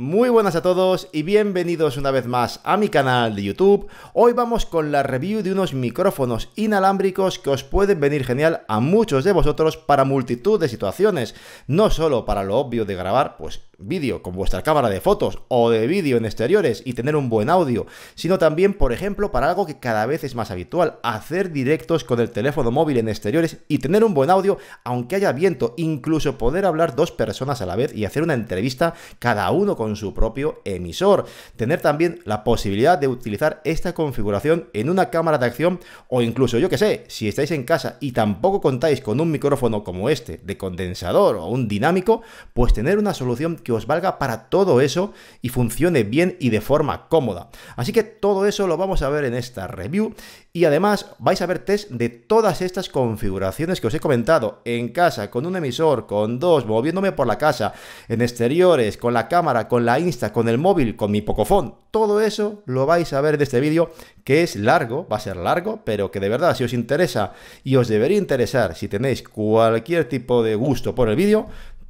Muy buenas a todos y bienvenidos una vez más a mi canal de YouTube. Hoy vamos con la review de unos micrófonos inalámbricos que os pueden venir genial a muchos de vosotros para multitud de situaciones, no solo para lo obvio de grabar, pues vídeo con vuestra cámara de fotos o de vídeo en exteriores y tener un buen audio, sino también, por ejemplo, para algo que cada vez es más habitual, hacer directos con el teléfono móvil en exteriores y tener un buen audio aunque haya viento, incluso poder hablar dos personas a la vez y hacer una entrevista cada uno con su propio emisor. Tener también la posibilidad de utilizar esta configuración en una cámara de acción o incluso, yo que sé, si estáis en casa y tampoco contáis con un micrófono como este de condensador o un dinámico, pues tener una solución que os valga para todo eso y funcione bien y de forma cómoda. Así que todo eso lo vamos a ver en esta review y además vais a ver test de todas estas configuraciones que os he comentado en casa, con un emisor, con dos, moviéndome por la casa, en exteriores, con la cámara, con la Insta, con el móvil, con mi Pocofón. Todo eso lo vais a ver de este vídeo que es largo, va a ser largo, pero que de verdad si os interesa y os debería interesar si tenéis cualquier tipo de gusto por el vídeo,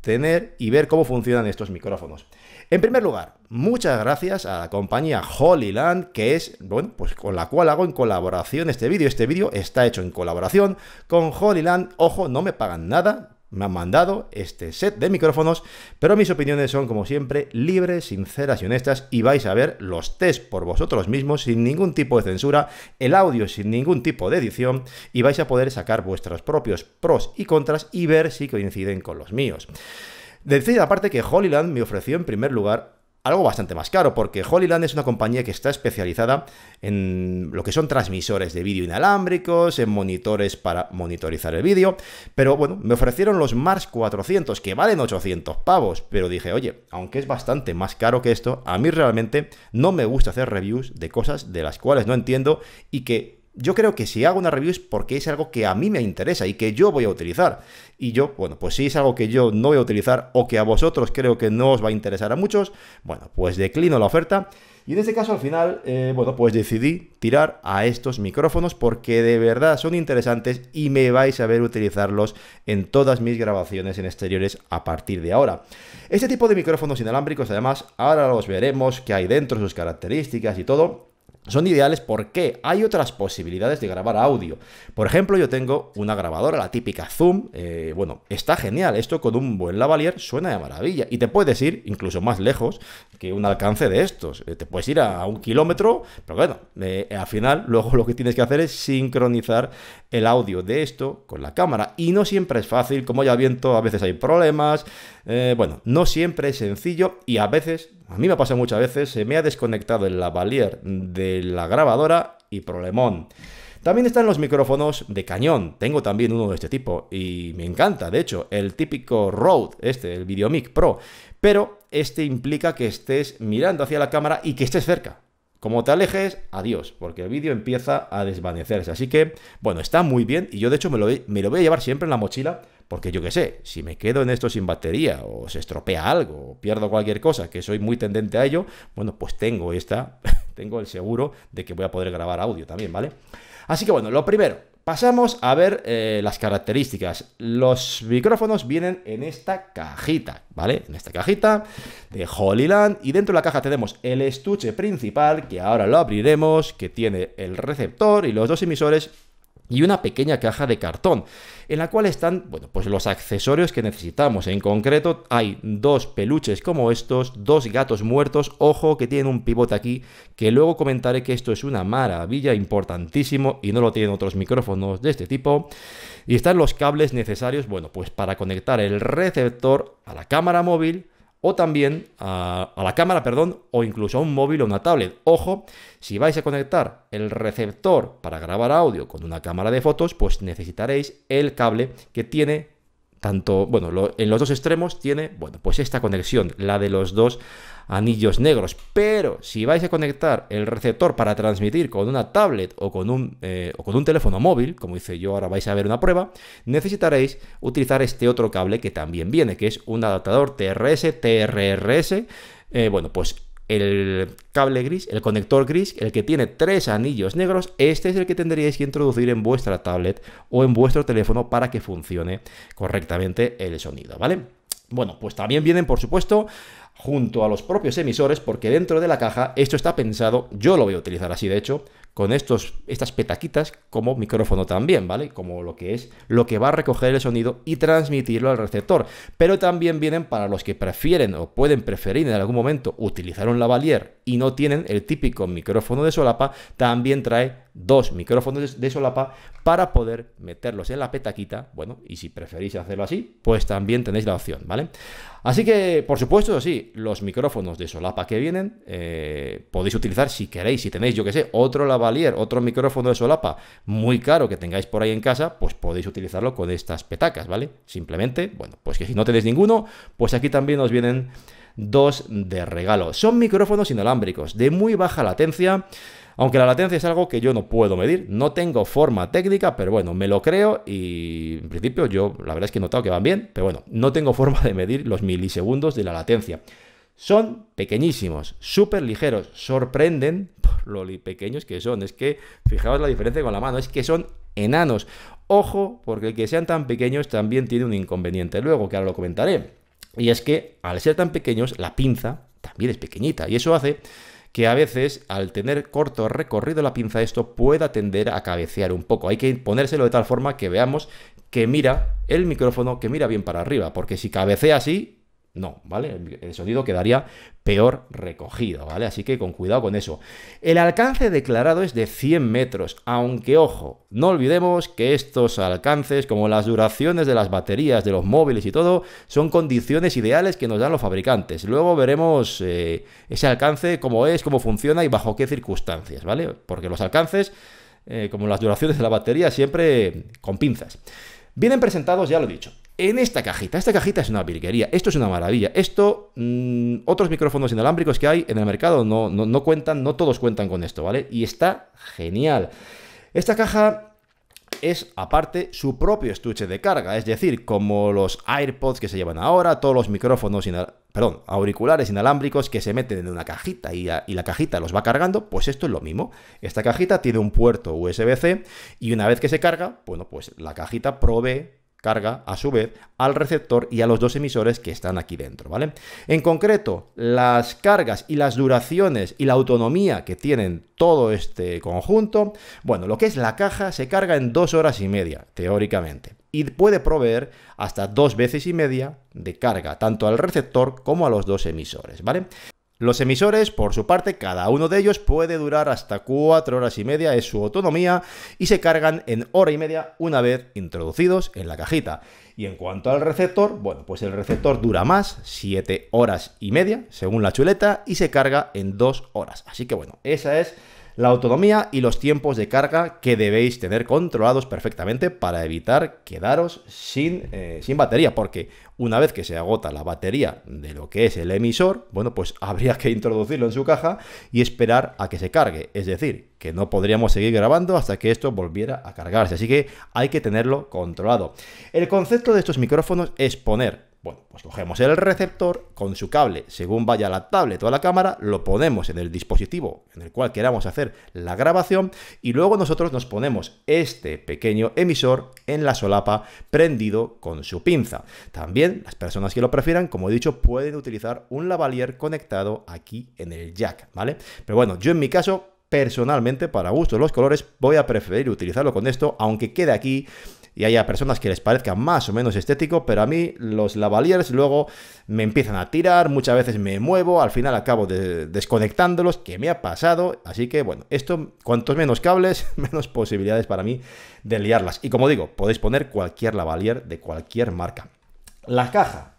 tener y ver cómo funcionan estos micrófonos. En primer lugar, muchas gracias a la compañía Holy que es, bueno, pues con la cual hago en colaboración este vídeo. Este vídeo está hecho en colaboración con Holy Ojo, no me pagan nada, me han mandado este set de micrófonos, pero mis opiniones son como siempre libres, sinceras y honestas y vais a ver los test por vosotros mismos sin ningún tipo de censura, el audio sin ningún tipo de edición y vais a poder sacar vuestros propios pros y contras y ver si coinciden con los míos. Decir aparte que Holyland me ofreció en primer lugar algo bastante más caro, porque Holyland es una compañía que está especializada en lo que son transmisores de vídeo inalámbricos, en monitores para monitorizar el vídeo, pero bueno, me ofrecieron los Mars 400, que valen 800 pavos, pero dije, oye, aunque es bastante más caro que esto, a mí realmente no me gusta hacer reviews de cosas de las cuales no entiendo y que yo creo que si hago una review es porque es algo que a mí me interesa y que yo voy a utilizar. Y yo, bueno, pues si es algo que yo no voy a utilizar o que a vosotros creo que no os va a interesar a muchos, bueno, pues declino la oferta. Y en este caso al final, eh, bueno, pues decidí tirar a estos micrófonos porque de verdad son interesantes y me vais a ver utilizarlos en todas mis grabaciones en exteriores a partir de ahora. Este tipo de micrófonos inalámbricos además, ahora los veremos, que hay dentro, sus características y todo son ideales porque hay otras posibilidades de grabar audio. Por ejemplo, yo tengo una grabadora, la típica Zoom. Eh, bueno, está genial. Esto con un buen lavalier suena de maravilla. Y te puedes ir incluso más lejos que un alcance de estos. Eh, te puedes ir a un kilómetro, pero bueno, eh, al final luego lo que tienes que hacer es sincronizar el audio de esto con la cámara. Y no siempre es fácil. Como ya viento, a veces hay problemas. bueno, no siempre es sencillo y a veces a mí me ha pasado muchas veces, se me ha desconectado el lavalier de la grabadora y problemón. También están los micrófonos de cañón, tengo también uno de este tipo y me encanta, de hecho, el típico Rode, este, el Videomic Pro, pero este implica que estés mirando hacia la cámara y que estés cerca, como te alejes, adiós, porque el vídeo empieza a desvanecerse. Así que, bueno, está muy bien y yo de hecho me me lo, voy a llevar siempre en la mochila porque yo qué sé, si me quedo en esto sin batería, o se estropea algo, o pierdo cualquier cosa, que soy muy tendente a ello, bueno, pues tengo esta, tengo el seguro de que voy a poder grabar audio también, ¿vale? Así que bueno, lo primero, Pasamos a ver eh, las características. Los micrófonos vienen en esta cajita, ¿vale? En esta cajita de Holyland. Y dentro de la caja tenemos el estuche principal, que ahora lo abriremos, que tiene el receptor y los dos emisores y una pequeña caja de cartón, en la cual están bueno, pues los accesorios que necesitamos. En concreto, hay dos peluches como estos, dos gatos muertos, ojo que tienen un pivote aquí, que luego comentaré que esto es una maravilla, importantísimo, y no lo tienen otros micrófonos de este tipo. Y están los cables necesarios, bueno, pues para conectar el receptor a la cámara móvil, o también a, la cámara, perdón, o incluso a un móvil o una tablet. Ojo, si vais a conectar el receptor para grabar audio con una cámara de fotos, pues necesitaréis el cable que tiene tanto, bueno, en los dos extremos tiene, bueno, pues esta conexión, la de los dos anillos negros. Pero si vais a conectar el receptor para transmitir con una tablet o con un, eh, con un teléfono móvil, como hice yo, ahora vais a ver una prueba, necesitaréis utilizar este otro cable que también viene, que es un adaptador TRS, TRRS. Eh, bueno, pues el cable gris, el conector gris, el que tiene tres anillos negros, este es el que tendríais que introducir en vuestra tablet o en vuestro teléfono para que funcione correctamente el sonido, ¿vale? Bueno, pues también vienen, por supuesto, junto a los propios emisores, porque dentro de la caja esto está pensado, yo lo voy a utilizar así de hecho, con estos, estas petaquitas como micrófono también, ¿vale? Como lo que es lo que va a recoger el sonido y transmitirlo al receptor. Pero también vienen para los que prefieren o pueden preferir en algún momento utilizar un lavalier y no tienen el típico micrófono de solapa, también trae dos micrófonos de solapa para poder meterlos en la petaquita, bueno, y si preferís hacerlo así, pues también tenéis la opción, ¿vale? Así que, por supuesto, sí, los micrófonos de solapa que vienen eh, podéis utilizar si queréis, si tenéis, yo que sé, otro lavalier, otro micrófono de solapa muy caro que tengáis por ahí en casa, pues podéis utilizarlo con estas petacas, ¿vale? Simplemente, bueno, pues que si no tenéis ninguno, pues aquí también os vienen dos de regalo. Son micrófonos inalámbricos de muy baja latencia. Aunque la latencia es algo que yo no puedo medir, no tengo forma técnica, pero bueno, me lo creo y en principio yo la verdad es que he notado que van bien, pero bueno, no tengo forma de medir los milisegundos de la latencia. Son pequeñísimos, súper ligeros, sorprenden por lo pequeños que son. Es que, fijaos la diferencia con la mano, es que son enanos. Ojo, porque el que sean tan pequeños también tiene un inconveniente luego, que ahora lo comentaré. Y es que, al ser tan pequeños, la pinza también es pequeñita. Y eso hace que a veces al tener corto recorrido la pinza esto pueda tender a cabecear un poco. Hay que ponérselo de tal forma que veamos que mira el micrófono, que mira bien para arriba, porque si cabecea así, no, ¿vale? El sonido quedaría peor recogido, ¿vale? Así que con cuidado con eso. El alcance declarado es de 100 metros, aunque ojo, no olvidemos que estos alcances, como las duraciones de las baterías, de los móviles y todo, son condiciones ideales que nos dan los fabricantes. Luego veremos eh, ese alcance, cómo es, cómo funciona y bajo qué circunstancias, ¿vale? Porque los alcances, eh, como las duraciones de la batería, siempre con pinzas. Vienen presentados, ya lo he dicho, en esta cajita. Esta cajita es una virguería, esto es una maravilla. Esto, mm, otros micrófonos inalámbricos que hay en el mercado no, cuentan, no todos cuentan con esto, ¿vale? Y está genial. Esta caja es aparte su propio estuche de carga, es decir, como los AirPods que se llevan ahora, todos los micrófonos perdón, auriculares inalámbricos que se meten en una cajita y, la cajita los va cargando, pues esto es lo mismo. Esta cajita tiene un puerto USB-C y una vez que se carga, bueno, pues la cajita provee carga a su vez al receptor y a los dos emisores que están aquí dentro, ¿vale? En concreto, las cargas y las duraciones y la autonomía que tienen todo este conjunto, bueno, lo que es la caja se carga en dos horas y media, teóricamente, y puede proveer hasta dos veces y media de carga, tanto al receptor como a los dos emisores, ¿vale? Los emisores, por su parte, cada uno de ellos puede durar hasta 4 horas y media, es su autonomía, y se cargan en hora y media una vez introducidos en la cajita. Y en cuanto al receptor, bueno, pues el receptor dura más, 7 horas y media, según la chuleta, y se carga en 2 horas. Así que bueno, esa es la autonomía y los tiempos de carga que debéis tener controlados perfectamente para evitar quedaros sin, eh, sin batería, porque una vez que se agota la batería de lo que es el emisor, bueno, pues habría que introducirlo en su caja y esperar a que se cargue. Es decir, que no podríamos seguir grabando hasta que esto volviera a cargarse. Así que hay que tenerlo controlado. El concepto de estos micrófonos es poner bueno, pues cogemos el receptor con su cable, según vaya la tablet o la cámara, lo ponemos en el dispositivo en el cual queramos hacer la grabación y luego nosotros nos ponemos este pequeño emisor en la solapa prendido con su pinza. También las personas que lo prefieran, como he dicho, pueden utilizar un lavalier conectado aquí en el jack, ¿vale? Pero bueno, yo en mi caso personalmente, para gusto de los colores, voy a preferir utilizarlo con esto, aunque quede aquí y haya personas que les parezca más o menos estético, pero a mí los lavaliers luego me empiezan a tirar, muchas veces me muevo, al final acabo de desconectándolos, que me ha pasado, así que bueno, esto, cuantos menos cables, menos posibilidades para mí de liarlas. Y como digo, podéis poner cualquier lavalier de cualquier marca. La caja,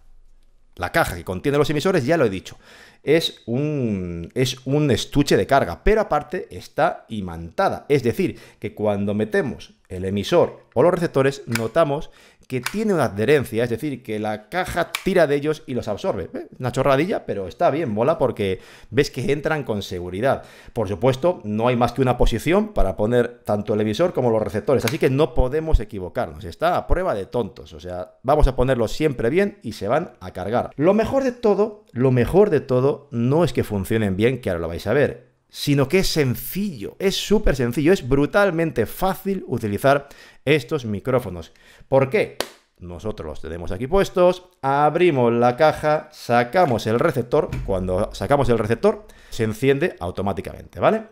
la caja que contiene los emisores, ya lo he dicho es un, es un estuche de carga, pero aparte está imantada. Es decir, que cuando metemos el emisor o los receptores, notamos que tiene una adherencia, es decir, que la caja tira de ellos y los absorbe. Eh, una chorradilla, pero está bien, mola porque ves que entran con seguridad. Por supuesto, no hay más que una posición para poner tanto el emisor como los receptores, así que no podemos equivocarnos. Está a prueba de tontos, o sea, vamos a ponerlos siempre bien y se van a cargar. Lo mejor de todo, lo mejor de todo no es que funcionen bien, que ahora lo vais a ver, sino que es sencillo, es súper sencillo, es brutalmente fácil utilizar estos micrófonos. ¿Por qué? Nosotros los tenemos aquí puestos, abrimos la caja, sacamos el receptor, cuando sacamos el receptor se enciende automáticamente, ¿vale?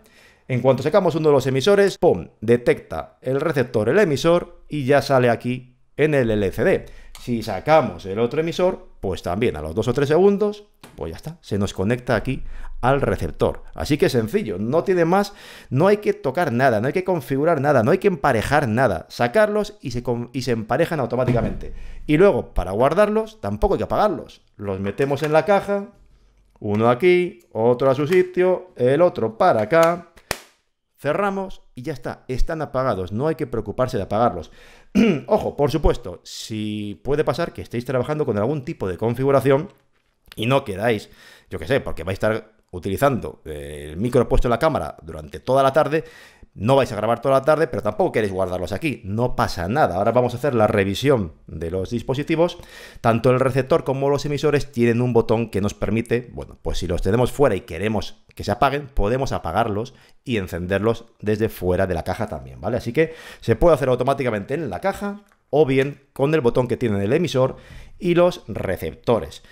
En cuanto sacamos uno de los emisores, ¡pum! Detecta el receptor, el emisor y ya sale aquí en el LCD. Si sacamos el otro emisor, pues también a los 2 o 3 segundos, pues ya está, se nos conecta aquí al receptor. Así que sencillo, no tiene más, no hay que tocar nada, no hay que configurar nada, no hay que emparejar nada, sacarlos y se, y se emparejan automáticamente. Y luego, para guardarlos, tampoco hay que apagarlos. Los metemos en la caja, uno aquí, otro a su sitio, el otro para acá, cerramos y ya está, están apagados, no hay que preocuparse de apagarlos. Ojo, por supuesto, si puede pasar que estéis trabajando con algún tipo de configuración y no quedáis, yo qué sé, porque vais a estar utilizando eh, el micro puesto en la cámara durante toda la tarde, no vais a grabar toda la tarde, pero tampoco queréis guardarlos aquí. No pasa nada. Ahora vamos a hacer la revisión de los dispositivos. Tanto el receptor como los emisores tienen un botón que nos permite, bueno, pues si los tenemos fuera y queremos que se apaguen, podemos apagarlos y encenderlos desde fuera de la caja también, ¿vale? Así que se puede hacer automáticamente en la caja o bien con el botón que tiene el emisor y los receptores.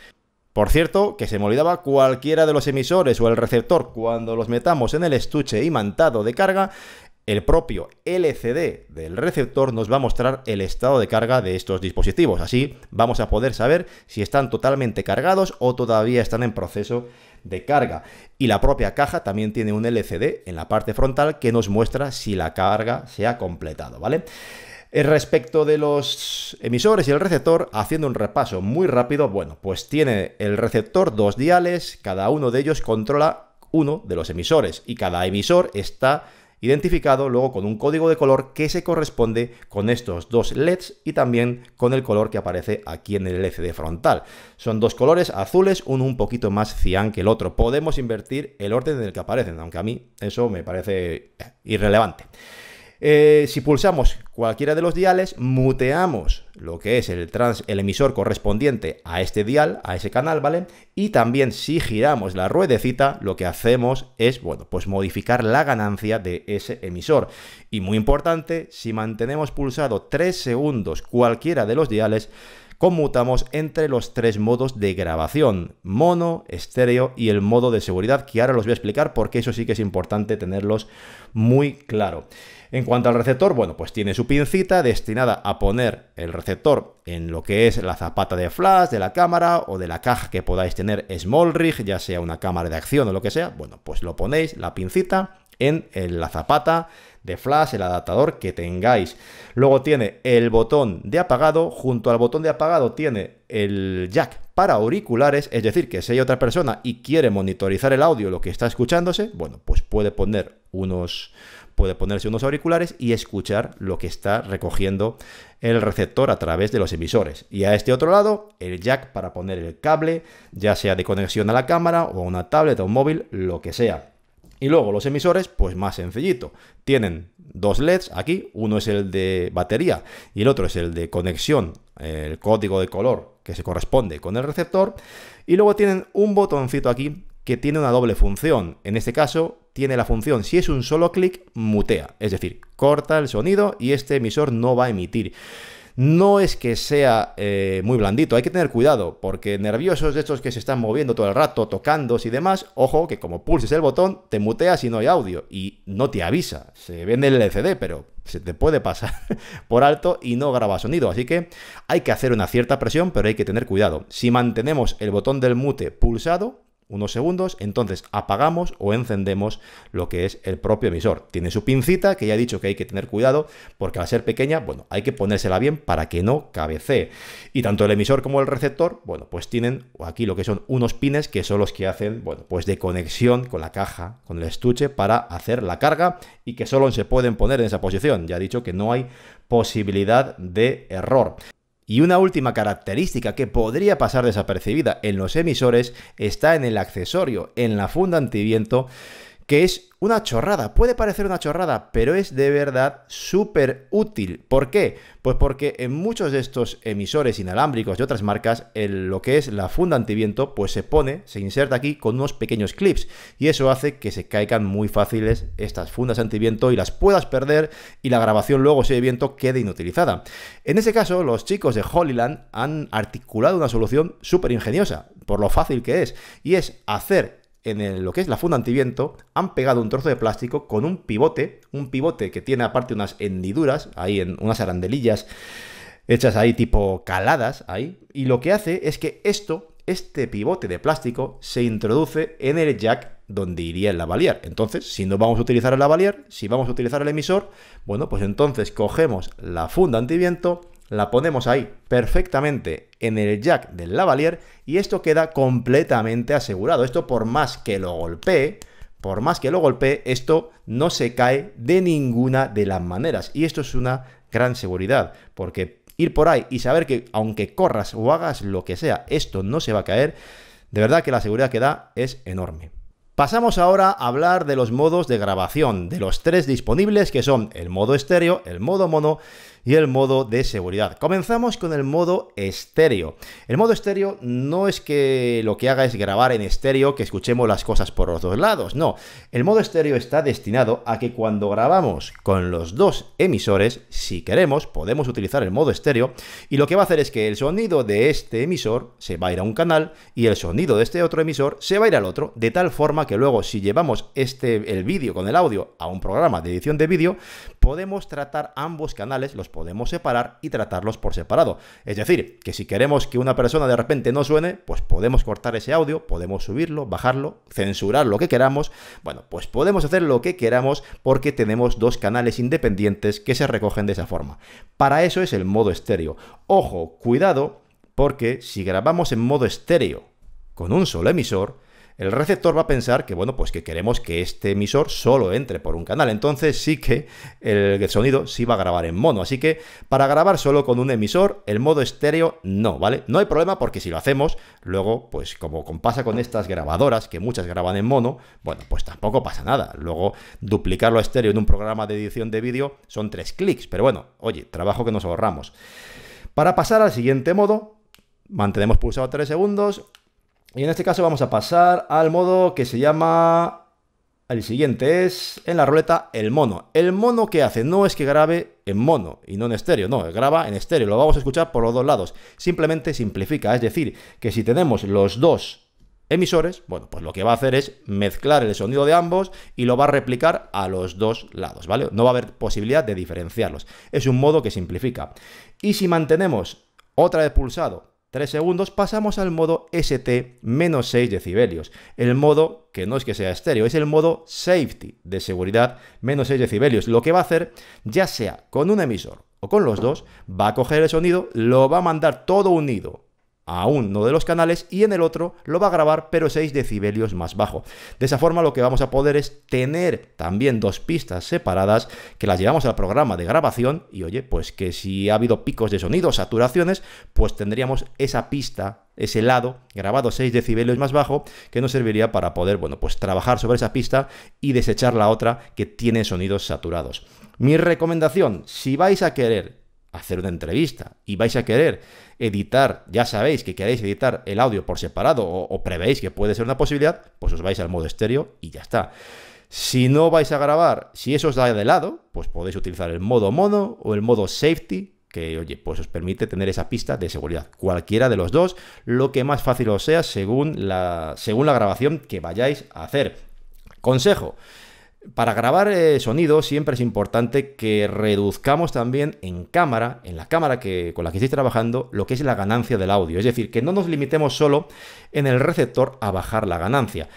Por cierto, que se me olvidaba cualquiera de los emisores o el receptor cuando los metamos en el estuche imantado de carga, el propio LCD del receptor nos va a mostrar el estado de carga de estos dispositivos. Así vamos a poder saber si están totalmente cargados o todavía están en proceso de carga. Y la propia caja también tiene un LCD en la parte frontal que nos muestra si la carga se ha completado, ¿vale? Eh, respecto de los emisores y el receptor, haciendo un repaso muy rápido, bueno, pues tiene el receptor dos diales, cada uno de ellos controla uno de los emisores y cada emisor está identificado luego con un código de color que se corresponde con estos dos LEDs y también con el color que aparece aquí en el LCD e frontal. Son dos colores azules, uno un poquito más cian que el otro. Podemos invertir el orden en el que aparecen, aunque a mí eso me parece irrelevante. Eh, si pulsamos cualquiera de los diales, muteamos lo que es el, trans, el emisor correspondiente a este dial, a ese canal, ¿vale? Y también si giramos la ruedecita, lo que hacemos es, bueno, pues modificar la ganancia de ese emisor. Y muy importante, si mantenemos pulsado 3 segundos cualquiera de los diales, conmutamos entre los tres modos de grabación, mono, estéreo y el modo de seguridad, que ahora los voy a explicar porque eso sí que es importante tenerlos muy claro. En cuanto al receptor, bueno, pues tiene su pincita destinada a poner el receptor en lo que es la zapata de flash de la cámara o de la caja que podáis tener small rig, ya sea una cámara de acción o lo que sea. Bueno, pues lo ponéis, la pincita en la zapata de flash, el adaptador que tengáis. Luego tiene el botón de apagado, junto al botón de apagado tiene el jack para auriculares, es decir, que si hay otra persona y quiere monitorizar el audio, lo que está escuchándose, bueno, pues puede poner unos puede ponerse unos auriculares y escuchar lo que está recogiendo el receptor a través de los emisores. Y a este otro lado, el jack para poner el cable, ya sea de conexión a la cámara o a una tablet o un móvil, lo que sea. Y luego los emisores, pues más sencillito. Tienen dos LEDs aquí, uno es el de batería y el otro es el de conexión, el código de color que se corresponde con el receptor. Y luego tienen un botoncito aquí que tiene una doble función. En este caso, tiene la función, si es un solo clic, mutea. Es decir, corta el sonido y este emisor no va a emitir. No es que sea eh, muy blandito, hay que tener cuidado, porque nerviosos de estos que se están moviendo todo el rato, tocando y demás, ojo que como pulses el botón, te muteas y no hay audio, y no te avisa. Se vende el LCD, pero se te puede pasar por alto y no graba sonido. Así que hay que hacer una cierta presión, pero hay que tener cuidado. Si mantenemos el botón del mute pulsado, unos segundos, entonces apagamos o encendemos lo que es el propio emisor. Tiene su pincita, que ya he dicho que hay que tener cuidado, porque a ser pequeña, bueno, hay que ponérsela bien para que no cabecee. Y tanto el emisor como el receptor, bueno, pues tienen aquí lo que son unos pines que son los que hacen, bueno, pues de conexión con la caja, con el estuche, para hacer la carga y que solo se pueden poner en esa posición. Ya he dicho que no hay posibilidad de error. Y una última característica que podría pasar desapercibida en los emisores está en el accesorio, en la funda antiviento que es una chorrada. Puede parecer una chorrada, pero es de verdad súper útil. ¿Por qué? Pues porque en muchos de estos emisores inalámbricos de otras marcas, el, lo que es la funda antiviento, pues se pone, se inserta aquí con unos pequeños clips. Y eso hace que se caigan muy fáciles estas fundas antiviento y las puedas perder y la grabación luego, si hay viento, quede inutilizada. En ese caso, los chicos de hollyland han articulado una solución súper ingeniosa, por lo fácil que es, y es hacer en lo que es la funda antiviento, han pegado un trozo de plástico con un pivote, un pivote que tiene aparte unas hendiduras, ahí en unas arandelillas hechas ahí tipo caladas, ahí, y lo que hace es que esto, este pivote de plástico, se introduce en el jack donde iría el lavalier. Entonces, si no vamos a utilizar el lavalier, si vamos a utilizar el emisor, bueno, pues entonces cogemos la funda antiviento, la ponemos ahí perfectamente en el jack del lavalier y esto queda completamente asegurado. Esto por más que lo golpee, por más que lo golpee, esto no se cae de ninguna de las maneras. Y esto es una gran seguridad, porque ir por ahí y saber que aunque corras o hagas lo que sea, esto no se va a caer, de verdad que la seguridad que da es enorme. Pasamos ahora a hablar de los modos de grabación, de los tres disponibles que son el modo estéreo, el modo mono y el modo de seguridad. Comenzamos con el modo estéreo. El modo estéreo no es que lo que haga es grabar en estéreo, que escuchemos las cosas por los dos lados, no. El modo estéreo está destinado a que cuando grabamos con los dos emisores, si queremos, podemos utilizar el modo estéreo y lo que va a hacer es que el sonido de este emisor se va a ir a un canal y el sonido de este otro emisor se va a ir al otro, de tal forma que luego si llevamos este, el vídeo con el audio a un programa de edición de vídeo, podemos tratar ambos canales, los podemos separar y tratarlos por separado. Es decir, que si queremos que una persona de repente no suene, pues podemos cortar ese audio, podemos subirlo, bajarlo, censurar lo que queramos. Bueno, pues podemos hacer lo que queramos porque tenemos dos canales independientes que se recogen de esa forma. Para eso es el modo estéreo. Ojo, cuidado, porque si grabamos en modo estéreo con un solo emisor, el receptor va a pensar que, bueno, pues que queremos que este emisor solo entre por un canal. Entonces sí que el sonido sí va a grabar en mono. Así que para grabar solo con un emisor, el modo estéreo no, ¿vale? No hay problema porque si lo hacemos, luego, pues como pasa con estas grabadoras, que muchas graban en mono, bueno, pues tampoco pasa nada. Luego duplicarlo a estéreo en un programa de edición de vídeo son tres clics. Pero bueno, oye, trabajo que nos ahorramos. Para pasar al siguiente modo, mantenemos pulsado tres segundos, y en este caso vamos a pasar al modo que se llama... El siguiente es en la ruleta el mono. El mono que hace no es que grabe en mono y no en estéreo, no, graba en estéreo, lo vamos a escuchar por los dos lados. Simplemente simplifica, es decir, que si tenemos los dos emisores, bueno, pues lo que va a hacer es mezclar el sonido de ambos y lo va a replicar a los dos lados, ¿vale? No va a haber posibilidad de diferenciarlos. Es un modo que simplifica. Y si mantenemos otra vez pulsado 3 segundos, pasamos al modo ST menos 6 decibelios. El modo que no es que sea estéreo, es el modo safety de seguridad menos 6 decibelios. Lo que va a hacer, ya sea con un emisor o con los dos, va a coger el sonido, lo va a mandar todo unido a uno de los canales y en el otro lo va a grabar pero 6 decibelios más bajo. De esa forma lo que vamos a poder es tener también dos pistas separadas que las llevamos al programa de grabación y oye, pues que si ha habido picos de sonido, saturaciones, pues tendríamos esa pista ese lado grabado 6 decibelios más bajo que nos serviría para poder, bueno, pues trabajar sobre esa pista y desechar la otra que tiene sonidos saturados. Mi recomendación, si vais a querer hacer una entrevista y vais a querer editar, ya sabéis que queréis editar el audio por separado o, o, prevéis que puede ser una posibilidad, pues os vais al modo estéreo y ya está. Si no vais a grabar, si eso os da de lado, pues podéis utilizar el modo mono o el modo safety, que oye, pues os permite tener esa pista de seguridad. Cualquiera de los dos, lo que más fácil os sea según la, según la grabación que vayáis a hacer. Consejo, para grabar eh, sonido siempre es importante que reduzcamos también en cámara, en la cámara que, con la que estáis trabajando, lo que es la ganancia del audio. Es decir, que no nos limitemos solo en el receptor a bajar la ganancia.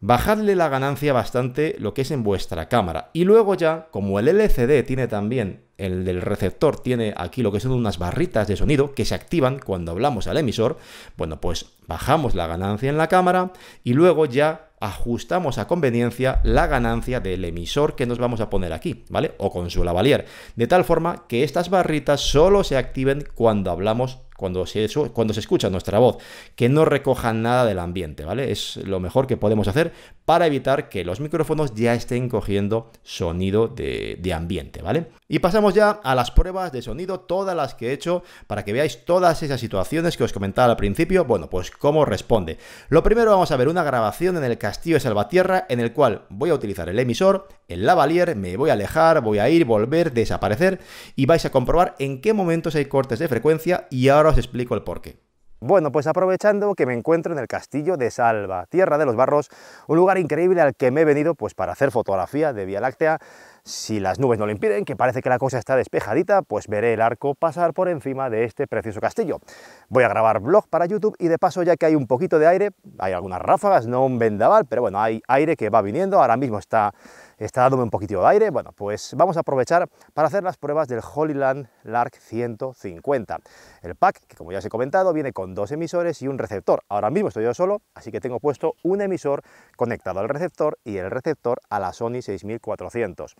Bajadle la ganancia bastante lo que es en vuestra cámara. Y luego ya, como el LCD tiene también, el del receptor tiene aquí lo que son unas barritas de sonido que se activan cuando hablamos al emisor, bueno, pues bajamos la ganancia en la cámara y luego ya ajustamos a conveniencia la ganancia del emisor que nos vamos a poner aquí, ¿vale? O con su lavalier. De tal forma que estas barritas solo se activen cuando hablamos, cuando se, cuando se escucha nuestra voz, que no recojan nada del ambiente, ¿vale? Es lo mejor que podemos hacer para evitar que los micrófonos ya estén cogiendo sonido de ambiente, ¿vale? Y pasamos ya a las pruebas de sonido, todas las que he hecho, para que veáis todas esas situaciones que os comentaba al principio, bueno, pues cómo responde. Lo primero vamos a ver una grabación en el castillo de Salvatierra, en el cual voy a utilizar el emisor, el lavalier, me voy a alejar, voy a ir, volver, desaparecer, y vais a comprobar en qué momentos hay cortes de frecuencia, y ahora os explico el porqué. Bueno, pues aprovechando que me encuentro en el castillo de Salvatierra Tierra de los Barros, un lugar increíble al que me he venido pues para hacer fotografía de Vía Láctea, si las nubes no lo impiden, que parece que la cosa está despejadita, pues veré el arco pasar por encima de este precioso castillo. Voy a grabar vlog para YouTube y de paso ya que hay un poquito de aire, hay algunas ráfagas, no un vendaval, pero bueno, hay aire que va viniendo, ahora mismo está está dándome un poquito de aire, bueno, pues vamos a aprovechar para hacer las pruebas del hollyland Lark 150. El pack, que como ya os he comentado, viene con dos emisores y un receptor. Ahora mismo estoy yo solo, así que tengo puesto un emisor conectado al receptor y el receptor a la Sony 6400.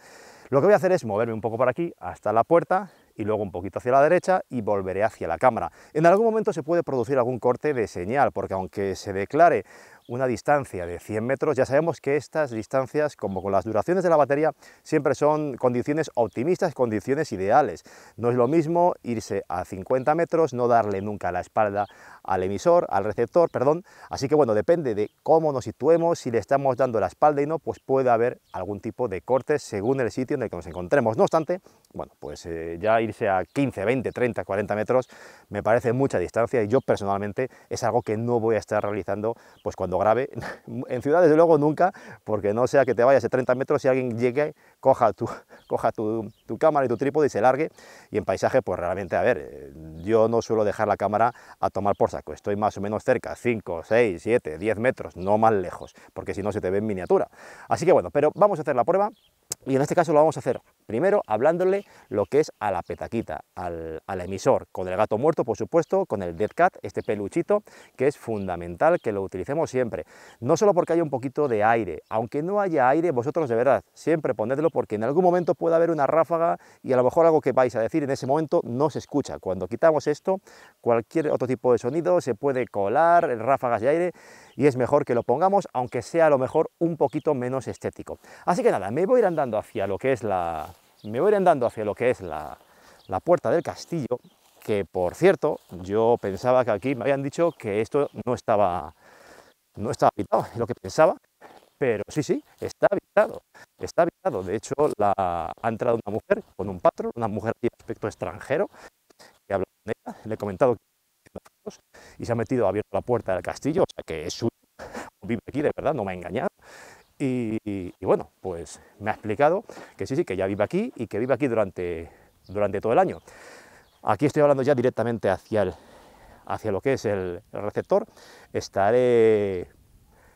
Lo que voy a hacer es moverme un poco por aquí hasta la puerta, y luego un poquito hacia la derecha y volveré hacia la cámara. En algún momento se puede producir algún corte de señal, porque aunque se declare una distancia de 100 metros. Ya sabemos que estas distancias, como con las duraciones de la batería, siempre son condiciones optimistas, condiciones ideales. No es lo mismo irse a 50 metros, no darle nunca la espalda al emisor, al receptor, perdón. Así que bueno, depende de cómo nos situemos, si le estamos dando la espalda y no, pues puede haber algún tipo de cortes según el sitio en el que nos encontremos. No obstante, bueno, pues eh, ya irse a 15, 20, 30, 40 metros me parece mucha distancia y yo personalmente es algo que no voy a estar realizando pues cuando grabe. en ciudad desde luego nunca, porque no sea que te vayas a 30 metros y alguien llegue, coja tu, coja tu, tu cámara y tu trípode y se largue. Y en paisaje, pues realmente, a ver, eh, yo no suelo dejar la cámara a tomar por estoy más o menos cerca, 5, 6, 7, 10 metros, no más lejos, porque si no se te ve en miniatura. Así que bueno, pero vamos a hacer la prueba y en este caso lo vamos a hacer primero hablándole lo que es a la petaquita, al, emisor, con el gato muerto, por supuesto, con el dead cat, este peluchito, que es fundamental que lo utilicemos siempre. No solo porque haya un poquito de aire, aunque no haya aire, vosotros de verdad, siempre ponedlo porque en algún momento puede haber una ráfaga y a lo mejor algo que vais a decir en ese momento no se escucha. Cuando quitamos esto, cualquier otro tipo de sonido se puede colar, ráfagas de aire, y es mejor que lo pongamos, aunque sea a lo mejor un poquito menos estético. Así que nada, me voy a ir andando hacia lo que es la... Me voy andando hacia lo que es la, puerta del castillo, que por cierto, yo pensaba que aquí me habían dicho que esto no estaba, no estaba habitado, es lo que pensaba, pero sí, sí, está habitado, está habitado. De hecho, la, ha entrado una mujer con un patrón, una mujer de aspecto extranjero, que habla con ella, le he comentado y se ha metido abierto la puerta del castillo, o sea que es suyo, vive aquí de verdad, no me ha engañado. Y, bueno, pues me ha explicado que sí, sí, que ya vive aquí y que vive aquí durante, durante todo el año. Aquí estoy hablando ya directamente hacia, el, hacia lo que es el, receptor. Estaré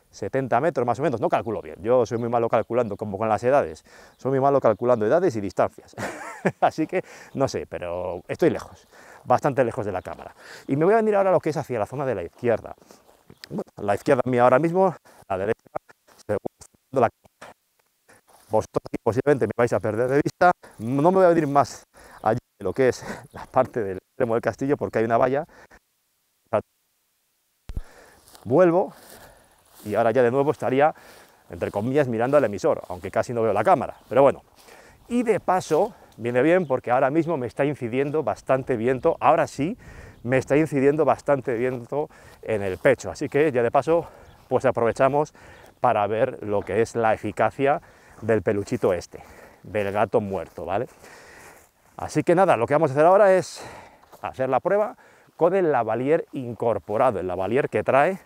70 metros más o menos, no calculo bien, yo soy muy malo calculando, como con las edades, soy muy malo calculando edades y distancias, así que no sé, pero estoy lejos, bastante lejos de la cámara. Y me voy a venir ahora a lo que es hacia la zona de la izquierda, la izquierda mía ahora mismo, la derecha la Vosotros posiblemente me vais a perder de vista. No me voy a ir más allí de lo que es la parte del extremo del castillo porque hay una valla. Vuelvo y ahora ya de nuevo estaría, entre comillas, mirando al emisor, aunque casi no veo la cámara. Pero bueno. Y de paso, viene bien porque ahora mismo me está incidiendo bastante viento. Ahora sí, me está incidiendo bastante viento en el pecho. Así que ya de paso, pues aprovechamos para ver lo que es la eficacia del peluchito este, del gato muerto, ¿vale? Así que nada, lo que vamos a hacer ahora es hacer la prueba con el lavalier incorporado, el lavalier que trae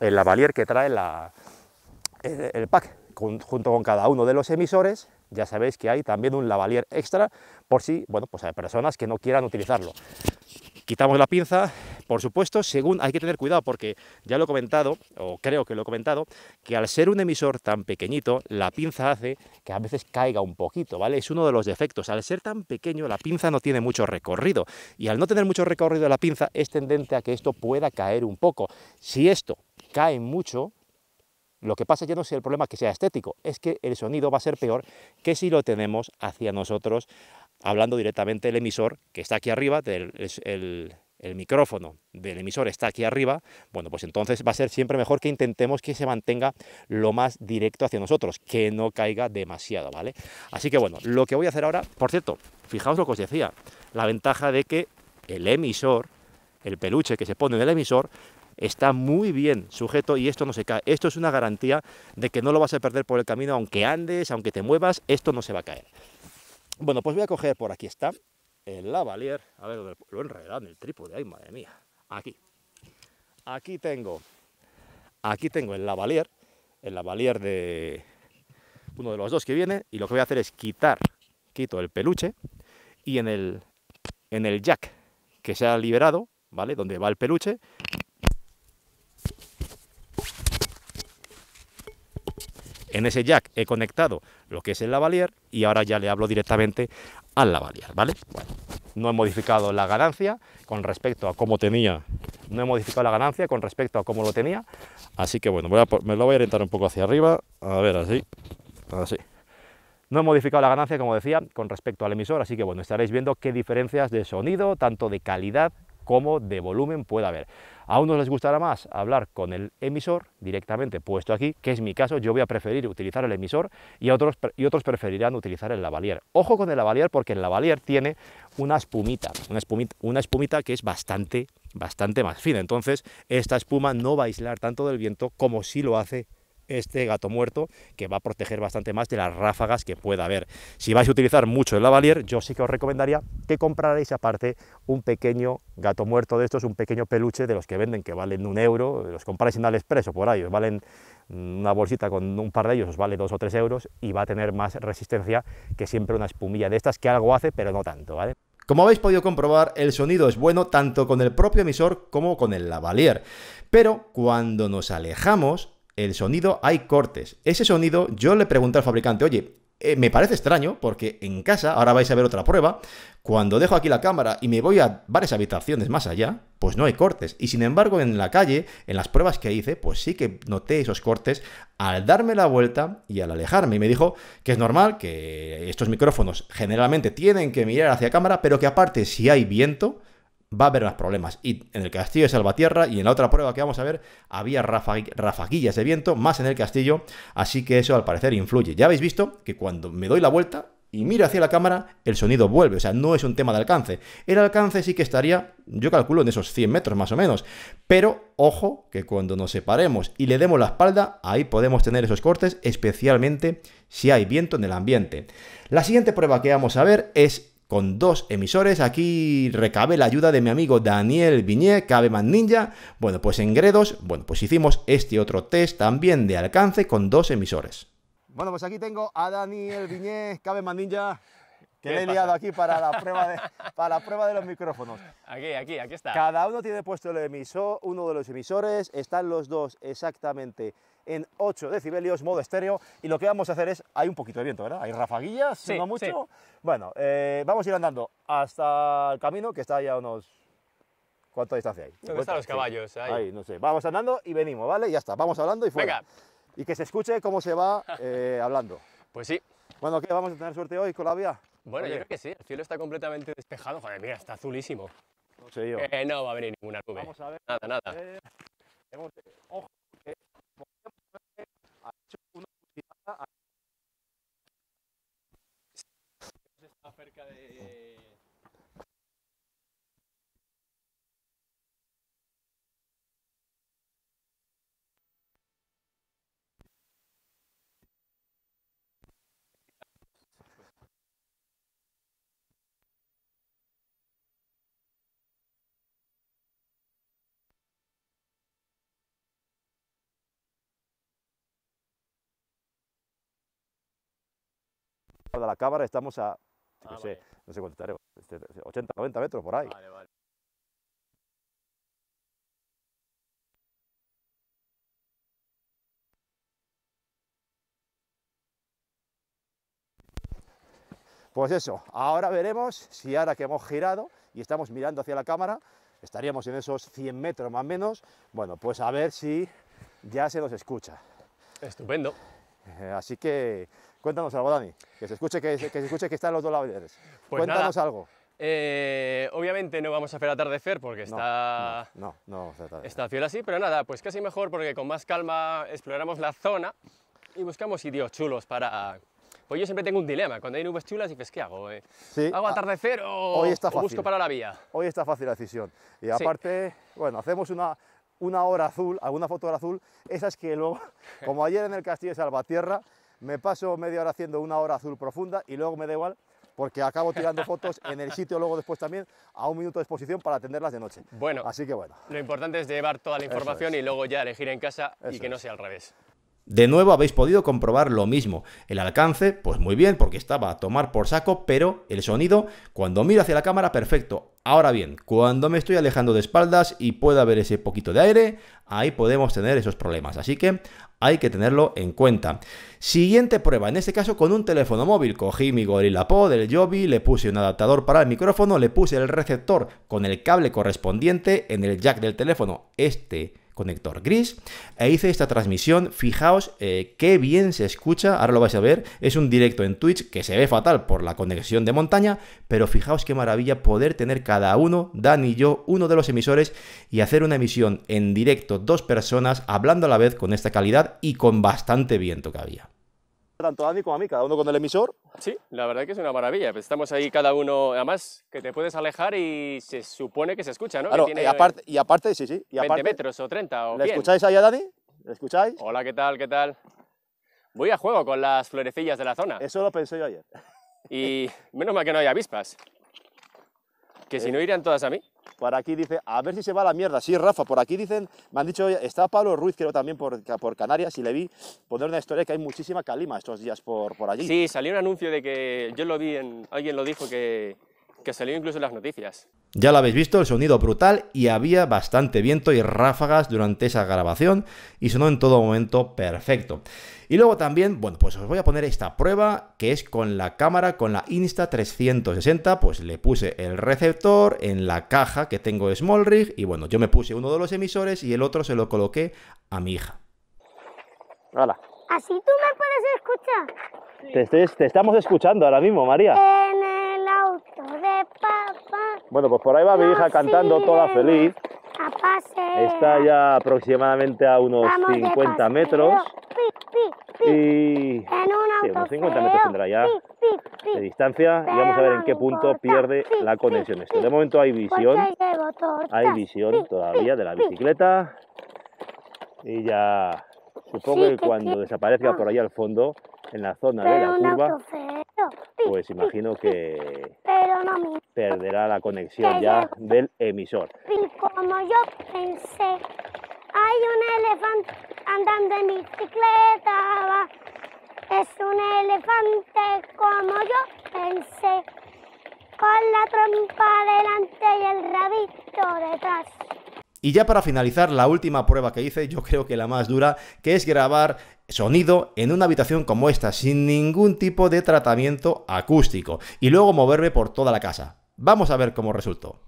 el lavalier que trae el, pack junto con cada uno de los emisores. Ya sabéis que hay también un lavalier extra por si, bueno, pues hay personas que no quieran utilizarlo. Quitamos la pinza, por supuesto, según hay que tener cuidado porque ya lo he comentado, o creo que lo he comentado, que al ser un emisor tan pequeñito, la pinza hace que a veces caiga un poquito, ¿vale? Es uno de los defectos. Al ser tan pequeño, la pinza no tiene mucho recorrido y al no tener mucho recorrido la pinza es tendente a que esto pueda caer un poco. Si esto cae mucho, lo que pasa ya no es el problema que sea estético, es que el sonido va a ser peor que si lo tenemos hacia nosotros hablando directamente el emisor que está aquí arriba, el, el micrófono del emisor está aquí arriba, bueno, pues entonces va a ser siempre mejor que intentemos que se mantenga lo más directo hacia nosotros, que no caiga demasiado, ¿vale? Así que bueno, lo que voy a hacer ahora, por cierto, fijaos lo que os decía, la ventaja de que el emisor, el peluche que se pone en el emisor, está muy bien sujeto y esto no se cae. Esto es una garantía de que no lo vas a perder por el camino, aunque andes, aunque te muevas, esto no se va a caer. Bueno, pues voy a coger por aquí está, el lavalier. A ver, lo he enredado en el trípode, ay, madre mía. Aquí. Aquí tengo, aquí tengo el lavalier, el lavalier de uno de los dos que viene, y lo que voy a hacer es quitar, quito el peluche, y en el, en el jack que se ha liberado, ¿vale? Donde va el peluche, En ese jack he conectado lo que es el lavalier y ahora ya le hablo directamente al lavalier, ¿vale? Bueno, no he modificado la ganancia con respecto a cómo tenía, no he modificado la ganancia con respecto a cómo lo tenía, así que bueno, me lo voy a orientar un poco hacia arriba, a ver, así, así. No he modificado la ganancia, como decía, con respecto al emisor, así que bueno, estaréis viendo qué diferencias de sonido, tanto de calidad como de volumen pueda haber. A unos les gustará más hablar con el emisor directamente puesto aquí, que es mi caso, yo voy a preferir utilizar el emisor y otros, y otros preferirán utilizar el lavalier. Ojo con el lavalier porque el lavalier tiene una espumita, una espumita, una espumita que es bastante, bastante más fina. Entonces, esta espuma no va a aislar tanto del viento como si lo hace este gato muerto que va a proteger bastante más de las ráfagas que pueda haber. Si vais a utilizar mucho el lavalier, yo sí que os recomendaría que comprarais aparte un pequeño gato muerto de estos, un pequeño peluche de los que venden que valen un euro, los compráis en Aliexpress o por ahí, os valen una bolsita con un par de ellos, os vale dos o tres euros y va a tener más resistencia que siempre una espumilla de estas que algo hace pero no tanto, ¿vale? Como habéis podido comprobar, el sonido es bueno tanto con el propio emisor como con el lavalier, pero cuando nos alejamos el sonido hay cortes. Ese sonido yo le pregunté al fabricante, oye, eh, me parece extraño porque en casa, ahora vais a ver otra prueba, cuando dejo aquí la cámara y me voy a varias habitaciones más allá, pues no hay cortes. Y sin embargo en la calle, en las pruebas que hice, pues sí que noté esos cortes al darme la vuelta y al alejarme. Y me dijo que es normal, que estos micrófonos generalmente tienen que mirar hacia cámara, pero que aparte si hay viento, va a haber más problemas. Y en el castillo de Salvatierra y en la otra prueba que vamos a ver, había rafaguillas de viento más en el castillo, así que eso al parecer influye. Ya habéis visto que cuando me doy la vuelta y miro hacia la cámara, el sonido vuelve, o sea, no es un tema de alcance. El alcance sí que estaría, yo calculo, en esos 100 metros más o menos, pero ojo que cuando nos separemos y le demos la espalda, ahí podemos tener esos cortes, especialmente si hay viento en el ambiente. La siguiente prueba que vamos a ver es con dos emisores. Aquí recabé la ayuda de mi amigo Daniel Viñé, Cabeman Ninja. Bueno, pues en Gredos, bueno, pues hicimos este otro test también de alcance con dos emisores. Bueno, pues aquí tengo a Daniel Viñé, Cabeman Ninja que le he liado aquí para la, prueba de, para la prueba de los micrófonos. Aquí, aquí, aquí está. Cada uno tiene puesto el emisor, uno de los emisores, están los dos exactamente en 8 decibelios, modo estéreo, y lo que vamos a hacer es, hay un poquito de viento, ¿verdad? Hay rafaguillas, no mucho. Bueno, eh, vamos a ir andando hasta el camino, que está ya a unos... ¿Cuánta distancia hay? ¿Dónde están los caballos? Ahí. no sé. Vamos andando y venimos, ¿vale? Ya está, vamos hablando y fuera. Venga. Y que se escuche cómo se va eh, hablando. Pues sí. Bueno, ¿qué? ¿Vamos a tener suerte hoy con la vía? Bueno, yo creo que sí. El cielo está completamente despejado. Joder, mira, está azulísimo. No sé yo. Eh, no va a venir ninguna nube. Vamos a ver. Nada, nada. Ojo. está cerca de de la cámara estamos a, ah, sé, cuánto estaremos, 80, este, 90 metros por ahí. Pues eso, ahora veremos si ahora que hemos girado y estamos mirando hacia la cámara, estaríamos en esos 100 metros más o menos, bueno, pues a ver si ya se nos escucha. Estupendo. Eh, así que Cuéntanos algo, Dani, que se escuche que, que se escuche que están los dos lados. Pues Cuéntanos algo. Eh, obviamente no vamos a hacer atardecer porque está, no, no, vamos a atardecer. está fiel así, pero nada, pues casi mejor porque con más calma exploramos la zona y buscamos sitios chulos para... Pues yo siempre tengo un dilema, cuando hay nubes chulas y ¿qué hago? Eh? ¿Hago ah, atardecer o, busco para la vía? Hoy está fácil la decisión. Y aparte, bueno, hacemos una, una hora azul, alguna foto de azul, esas que luego, como ayer en el castillo de Salvatierra, me paso media hora haciendo una hora azul profunda y luego me da igual porque acabo tirando fotos en el sitio luego después también a un minuto de exposición para atenderlas de noche. Bueno, así que bueno. Lo importante es llevar toda la información y luego ya elegir en casa y que no sea al revés. De nuevo habéis podido comprobar lo mismo. El alcance, pues muy bien, porque estaba a tomar por saco, pero el sonido, cuando miro hacia la cámara, perfecto. Ahora bien, cuando me estoy alejando de espaldas y pueda haber ese poquito de aire, ahí podemos tener esos problemas. Así que hay que tenerlo en cuenta. Siguiente prueba, en este caso con un teléfono móvil. Cogí mi GorillaPod, el Joby, le puse un adaptador para el micrófono, le puse el receptor con el cable correspondiente en el jack del teléfono. Este conector gris e hice esta transmisión. Fijaos eh, qué bien se escucha, ahora lo vais a ver. Es un directo en Twitch que se ve fatal por la conexión de montaña, pero fijaos qué maravilla poder tener cada uno, Dan y yo, uno de los emisores y hacer una emisión en directo, dos personas hablando a la vez con esta calidad y con bastante viento que había tanto Dani como a mí, cada uno con el emisor. Sí, la verdad que es una maravilla. Pues estamos ahí cada uno, además, que te puedes alejar y se supone que se escucha, ¿no? y, aparte, y aparte, sí, sí. 20 metros o 30 o ¿Le escucháis ahí a Dani? ¿Le escucháis? Hola, ¿qué tal? ¿Qué tal? Voy a juego con las florecillas de la zona. Eso lo pensé yo ayer. Y menos mal que no hay avispas. Que si no eh, irían todas a mí. Por aquí dice, a ver si se va la mierda. Sí, Rafa, por aquí dicen, me han dicho, está Pablo Ruiz, creo también por, por Canarias, y le vi poner una historia que hay muchísima calima estos días por, por allí. Sí, salió un anuncio de que, yo lo vi, en, alguien lo dijo que que salió incluso en las noticias. Ya lo habéis visto, el sonido brutal y había bastante viento y ráfagas durante esa grabación y sonó en todo momento perfecto. Y luego también, bueno, pues os voy a poner esta prueba que es con la cámara, con la Insta360, pues le puse el receptor en la caja que tengo Small y bueno, yo me puse uno de los emisores y el otro se lo coloqué a mi hija. Hola. Así tú me puedes escuchar. Te, estamos escuchando ahora mismo, María. Bueno, pues por ahí va mi hija cantando toda feliz. Está ya aproximadamente a unos 50 metros. Y sí, unos 50 metros tendrá ya de distancia. Y vamos a ver en qué punto pierde la conexión. Esto. De momento hay visión. Hay visión todavía de la bicicleta. Y ya supongo que cuando desaparezca ah. por ahí al fondo, en la zona de la curva, pues imagino que Pero no, perderá la conexión ya del emisor. Y como yo pensé, hay un elefante andando en bicicleta, es un elefante como yo pensé, con la trompa delante y el rabito detrás. Y ya para finalizar, la última prueba que hice, yo creo que la más dura, que es grabar sonido en una habitación como esta, sin ningún tipo de tratamiento acústico, y luego moverme por toda la casa. Vamos a ver cómo resultó.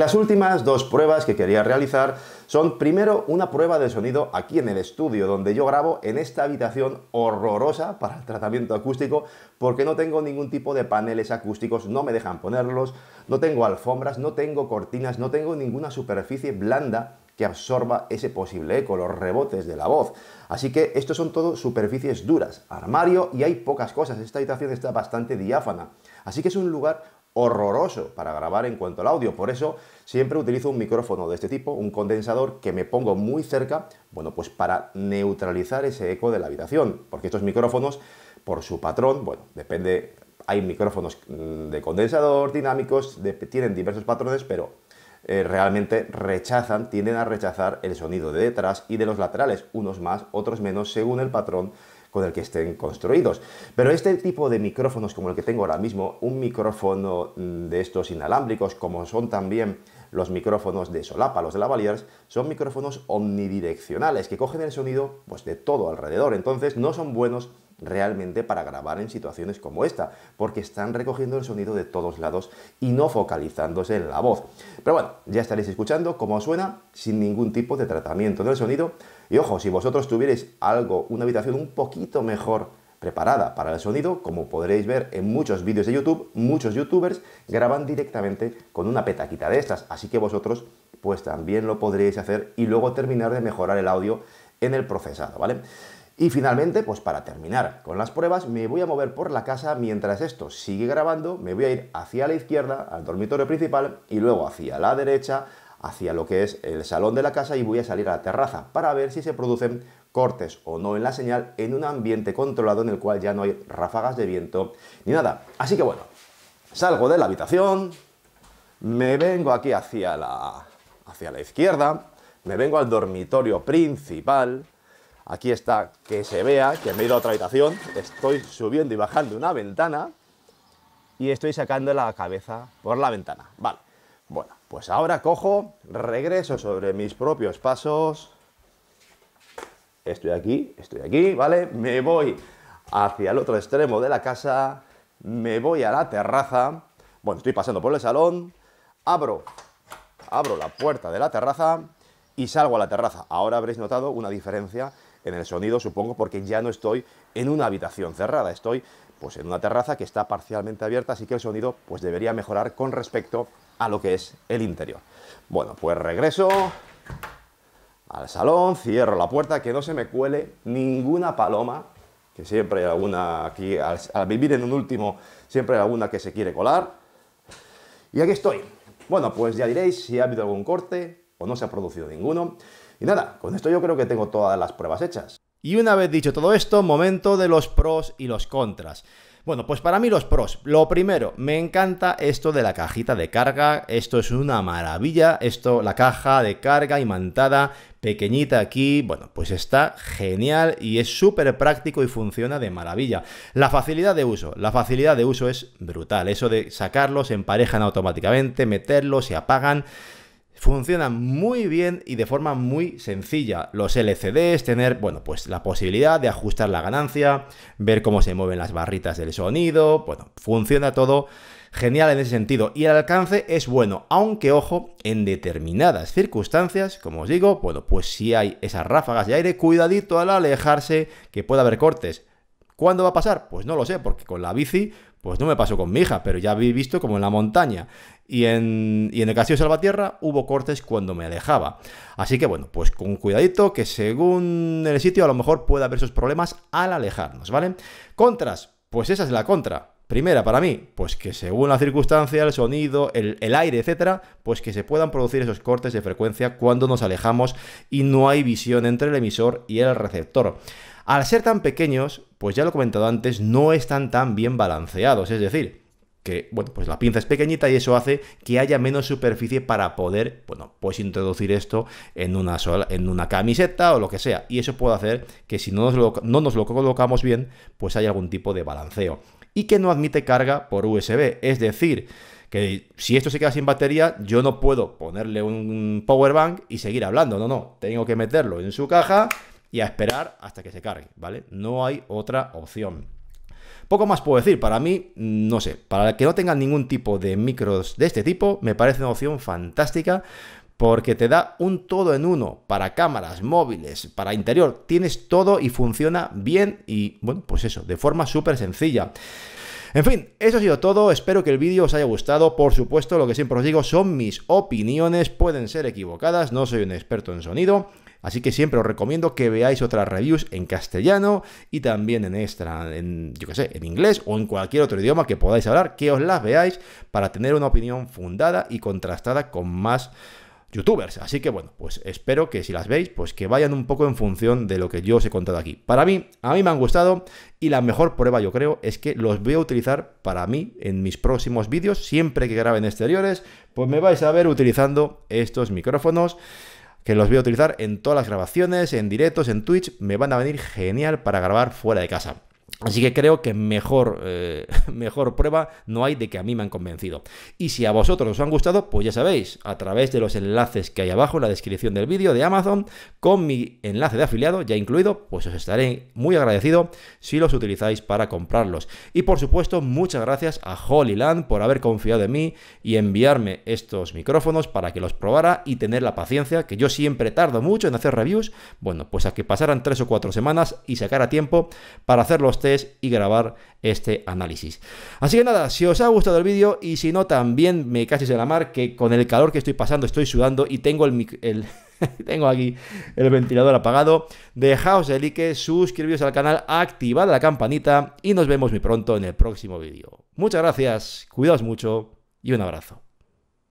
Las últimas dos pruebas que quería realizar son primero una prueba de sonido aquí en el estudio donde yo grabo en esta habitación horrorosa para el tratamiento acústico porque no tengo ningún tipo de paneles acústicos, no me dejan ponerlos, no tengo alfombras, no tengo cortinas, no tengo ninguna superficie blanda que absorba ese posible eco, los rebotes de la voz. Así que estos son todo superficies duras, armario y hay pocas cosas. Esta habitación está bastante diáfana. Así que es un lugar horroroso para grabar en cuanto al audio. Por eso siempre utilizo un micrófono de este tipo, un condensador que me pongo muy cerca, bueno, pues para neutralizar ese eco de la habitación. Porque estos micrófonos, por su patrón, bueno, depende, hay micrófonos mm, de condensador, dinámicos, tienen diversos patrones, pero eh, realmente rechazan, tienden a rechazar el sonido de detrás y de los laterales, unos más, otros menos, según el patrón con el que estén construidos. Pero este tipo de micrófonos como el que tengo ahora mismo, un micrófono mm, de estos inalámbricos, como son también los micrófonos de solapa, los de lavaliers, son micrófonos omnidireccionales que cogen el sonido pues, de todo alrededor, entonces no son buenos realmente para grabar en situaciones como esta, porque están recogiendo el sonido de todos lados y no focalizándose en la voz. Pero bueno, ya estaréis escuchando cómo suena sin ningún tipo de tratamiento del sonido. Y ojo, si vosotros tuvierais algo, una habitación un poquito mejor preparada para el sonido, como podréis ver en muchos vídeos de YouTube, muchos youtubers graban directamente con una petaquita de estas, así que vosotros pues también lo podréis hacer y luego terminar de mejorar el audio en el procesado, ¿vale? Y finalmente, pues para terminar con las pruebas, me voy a mover por la casa mientras esto sigue grabando, me voy a ir hacia la izquierda, al dormitorio principal, y luego hacia la derecha, hacia lo que es el salón de la casa, y voy a salir a la terraza para ver si se producen cortes o no en la señal en un ambiente controlado en el cual ya no hay ráfagas de viento ni nada. Así que bueno, salgo de la habitación, me vengo aquí hacia la, hacia la izquierda, me vengo al dormitorio principal, Aquí está, que se vea que me he ido a otra habitación, estoy subiendo y bajando una ventana y estoy sacando la cabeza por la ventana. Vale, bueno, pues ahora cojo, regreso sobre mis propios pasos. Estoy aquí, estoy aquí, ¿vale? Me voy hacia el otro extremo de la casa, me voy a la terraza. Bueno, estoy pasando por el salón, abro, abro la puerta de la terraza y salgo a la terraza. Ahora habréis notado una diferencia en el sonido, supongo, porque ya no estoy en una habitación cerrada, estoy pues en una terraza que está parcialmente abierta, así que el sonido pues debería mejorar con respecto a lo que es el interior. Bueno, pues regreso al salón, cierro la puerta, que no se me cuele ninguna paloma, que siempre hay alguna aquí, al, vivir en un último, siempre hay alguna que se quiere colar. Y aquí estoy. Bueno, pues ya diréis si ha habido algún corte, o pues no se ha producido ninguno. Y nada, con esto yo creo que tengo todas las pruebas hechas. Y una vez dicho todo esto, momento de los pros y los contras. Bueno, pues para mí los pros. Lo primero, me encanta esto de la cajita de carga. Esto es una maravilla. Esto, la caja de carga imantada, pequeñita aquí, bueno, pues está genial y es súper práctico y funciona de maravilla. La facilidad de uso, la facilidad de uso es brutal. Eso de sacarlos, emparejan automáticamente, meterlos, se apagan funcionan muy bien y de forma muy sencilla. Los LCDs, tener, bueno, pues la posibilidad de ajustar la ganancia, ver cómo se mueven las barritas del sonido, bueno, funciona todo genial en ese sentido y el alcance es bueno, aunque ojo, en determinadas circunstancias, como os digo, bueno, pues si hay esas ráfagas de aire, cuidadito al alejarse que pueda haber cortes. ¿Cuándo va a pasar? Pues no lo sé, porque con la bici pues no me pasó con mi hija, pero ya había visto como en la montaña. Y en, el castillo de Salvatierra hubo cortes cuando me alejaba. Así que bueno, pues con cuidadito, que según el sitio a lo mejor puede haber esos problemas al alejarnos, ¿vale? Contras, pues esa es la contra. Primera, para mí, pues que según la circunstancia, el sonido, el, el, aire, etcétera, pues que se puedan producir esos cortes de frecuencia cuando nos alejamos y no hay visión entre el emisor y el receptor. Al ser tan pequeños, pues ya lo he comentado antes, no están tan bien balanceados, es decir, que, bueno, pues la pinza es pequeñita y eso hace que haya menos superficie para poder, bueno, pues introducir esto en una sola, en una camiseta o lo que sea. Y eso puede hacer que si no nos lo, colocamos bien, pues hay algún tipo de balanceo. Y que no admite carga por USB, es decir, que si esto se queda sin batería, yo no puedo ponerle un power bank y seguir hablando, no, no, tengo que meterlo en su caja, y a esperar hasta que se cargue, ¿vale? No hay otra opción. Poco más puedo decir, para mí, no sé, para que no tengan ningún tipo de micros de este tipo, me parece una opción fantástica porque te da un todo en uno para cámaras, móviles, para interior, tienes todo y funciona bien y bueno, pues eso, de forma súper sencilla. En fin, eso ha sido todo, espero que el vídeo os haya gustado, por supuesto lo que siempre os digo son mis opiniones, pueden ser equivocadas, no soy un experto en sonido, Así que siempre os recomiendo que veáis otras reviews en castellano y también en extra, en, yo qué sé, en inglés o en cualquier otro idioma que podáis hablar, que os las veáis para tener una opinión fundada y contrastada con más youtubers. Así que bueno, pues espero que si las veis, pues que vayan un poco en función de lo que yo os he contado aquí. Para mí, a mí me han gustado y la mejor prueba yo creo es que los voy a utilizar para mí en mis próximos vídeos, siempre que graben exteriores, pues me vais a ver utilizando estos micrófonos que los voy a utilizar en todas las grabaciones, en directos, en Twitch, me van a venir genial para grabar fuera de casa. Así que creo que mejor, eh, mejor prueba no hay de que a mí me han convencido. Y si a vosotros os han gustado, pues ya sabéis, a través de los enlaces que hay abajo en la descripción del vídeo de Amazon, con mi enlace de afiliado ya incluido, pues os estaré muy agradecido si los utilizáis para comprarlos. Y por supuesto, muchas gracias a Holyland por haber confiado en mí y enviarme estos micrófonos para que los probara y tener la paciencia, que yo siempre tardo mucho en hacer reviews. Bueno, pues a que pasaran 3 o 4 semanas y sacara tiempo para hacerlos y grabar este análisis. Así que nada, si os ha gustado el vídeo y si no también me cachis de la mar que con el calor que estoy pasando estoy sudando y tengo el... el tengo aquí el ventilador apagado. Dejaos el like, suscribiros al canal, activad la campanita y nos vemos muy pronto en el próximo vídeo. Muchas gracias, cuidaos mucho y un abrazo.